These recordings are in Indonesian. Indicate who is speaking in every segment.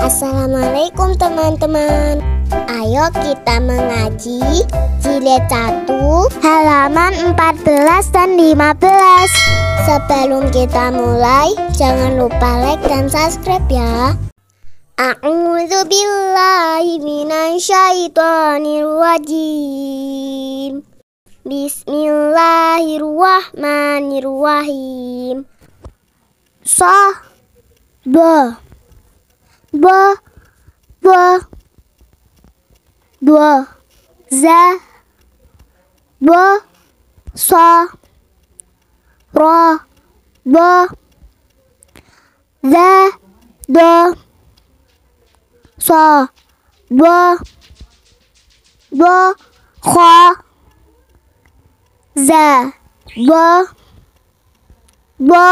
Speaker 1: Assalamualaikum teman-teman Ayo kita mengaji Jilid 1 halaman 14 dan 15 Sebelum kita mulai Jangan lupa like dan subscribe ya A'udzu billahi minasyaitonir rajim. Bismillahirrahmanirrahim. Sah. Ba. bo, bo, bo, za, bo, sa, ra, bo, za, do, sa, bo, bo, kha, za, bo, bo,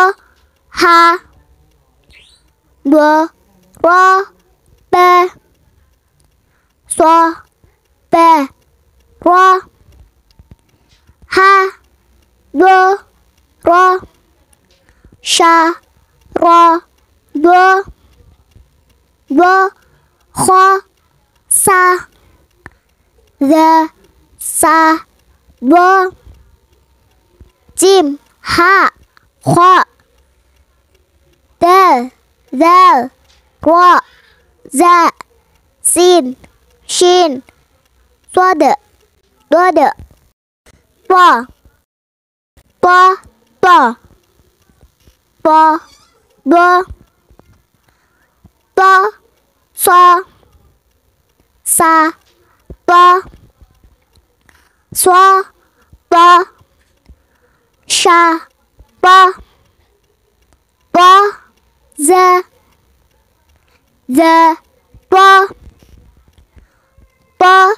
Speaker 1: ha, bo, 我被说被我很多沙莎罗罗霍萨的萨罗金哈霍的的。Wa, Za, Sin, Shin, Swada, Dwada, Pa, Pa, Pa, Pa, Ba, Pa, Sa, Sa, Pa, Swa, Ba, Sha, Ba, Ba, Za, the bo bo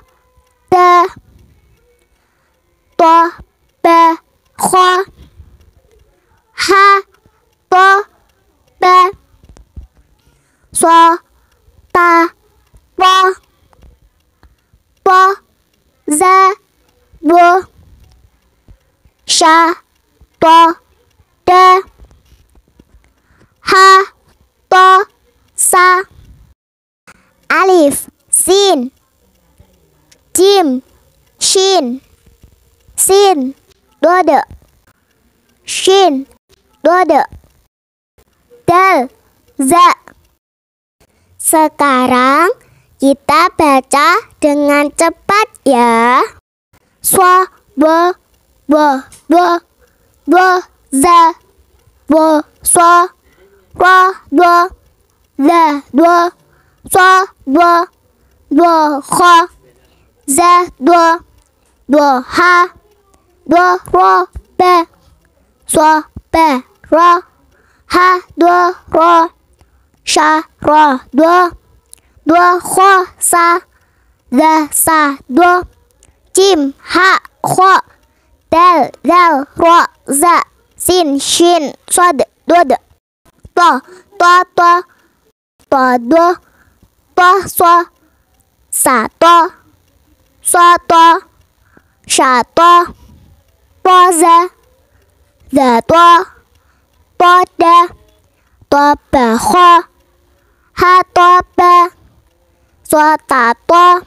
Speaker 1: the bo be hua ha bo be so ba bo bo the bo sha bo da Jin Jim Shin Sin Brother Shin Brother Tel Za Sekarang kita baca dengan cepat ya. Swa bo bo bo bo za bo swa wa bo za bo swa bo dua kho za dua dua ha dua ro be so be ro ha dua ro sha ro dua dua kho sa za sa dua jim ha ko tel del ro za sin shin sod do to to to to do to so Sato, soto, šato, poza, zato, poda, topeho, hatope, sotato,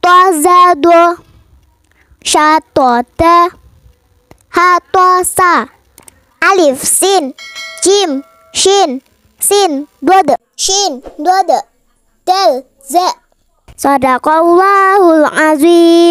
Speaker 1: tozado, šatote, hatosa. Alif, sin, jim, shin, sin, dode, shin, dode, del, ze, Sadaqallahul azim.